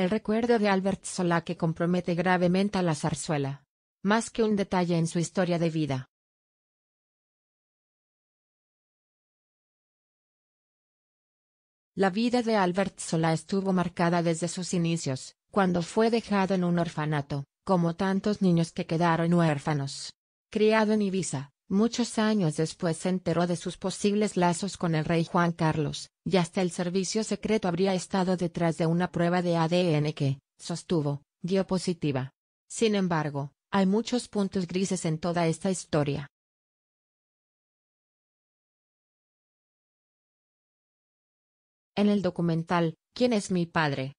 El recuerdo de Albert Solá que compromete gravemente a la zarzuela. Más que un detalle en su historia de vida. La vida de Albert Solá estuvo marcada desde sus inicios, cuando fue dejado en un orfanato, como tantos niños que quedaron huérfanos. Criado en Ibiza, Muchos años después se enteró de sus posibles lazos con el rey Juan Carlos, y hasta el servicio secreto habría estado detrás de una prueba de ADN que, sostuvo, dio positiva. Sin embargo, hay muchos puntos grises en toda esta historia. En el documental, ¿Quién es mi padre?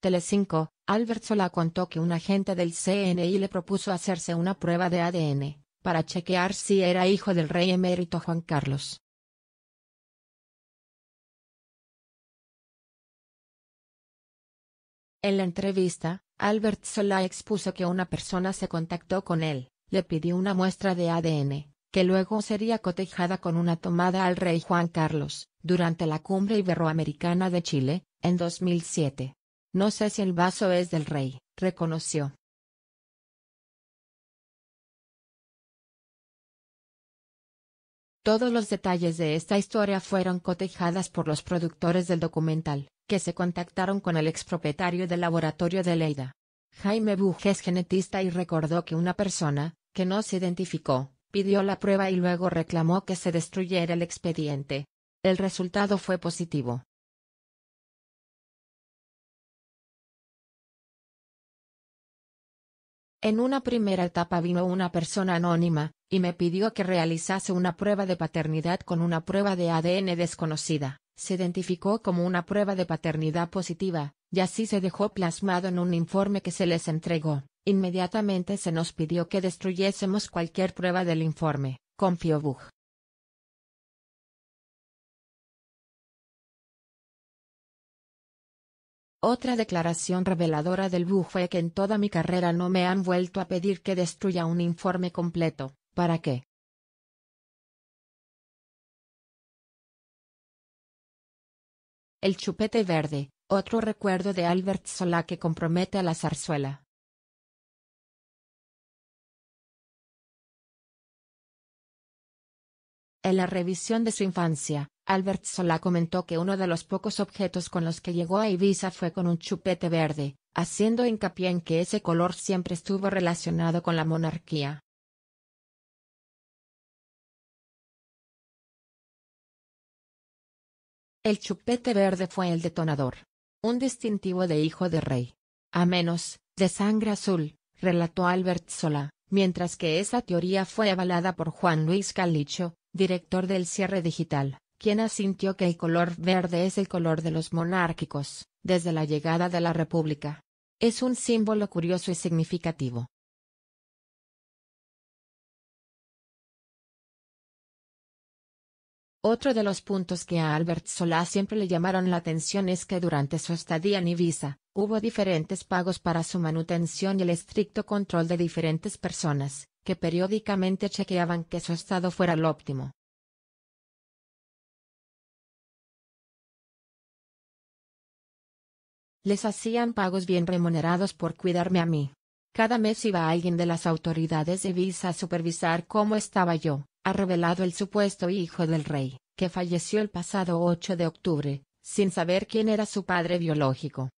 Telecinco, Albert Sola contó que un agente del CNI le propuso hacerse una prueba de ADN, para chequear si era hijo del rey emérito Juan Carlos. En la entrevista, Albert Sola expuso que una persona se contactó con él, le pidió una muestra de ADN, que luego sería cotejada con una tomada al rey Juan Carlos, durante la cumbre iberoamericana de Chile, en 2007. No sé si el vaso es del rey, reconoció. Todos los detalles de esta historia fueron cotejadas por los productores del documental, que se contactaron con el expropietario del laboratorio de Leida. Jaime es genetista y recordó que una persona, que no se identificó, pidió la prueba y luego reclamó que se destruyera el expediente. El resultado fue positivo. En una primera etapa vino una persona anónima, y me pidió que realizase una prueba de paternidad con una prueba de ADN desconocida. Se identificó como una prueba de paternidad positiva, y así se dejó plasmado en un informe que se les entregó. Inmediatamente se nos pidió que destruyésemos cualquier prueba del informe, confió Bug. Otra declaración reveladora del Bug fue que en toda mi carrera no me han vuelto a pedir que destruya un informe completo, ¿Para qué? El chupete verde, otro recuerdo de Albert Solá que compromete a la zarzuela. En la revisión de su infancia, Albert Solá comentó que uno de los pocos objetos con los que llegó a Ibiza fue con un chupete verde, haciendo hincapié en que ese color siempre estuvo relacionado con la monarquía. El chupete verde fue el detonador. Un distintivo de hijo de rey. A menos, de sangre azul, relató Albert Sola, mientras que esa teoría fue avalada por Juan Luis Calicho, director del cierre digital, quien asintió que el color verde es el color de los monárquicos, desde la llegada de la República. Es un símbolo curioso y significativo. Otro de los puntos que a Albert Solá siempre le llamaron la atención es que durante su estadía en Ibiza, hubo diferentes pagos para su manutención y el estricto control de diferentes personas, que periódicamente chequeaban que su estado fuera el óptimo. Les hacían pagos bien remunerados por cuidarme a mí. Cada mes iba alguien de las autoridades de Ibiza a supervisar cómo estaba yo, ha revelado el supuesto hijo del rey, que falleció el pasado 8 de octubre, sin saber quién era su padre biológico.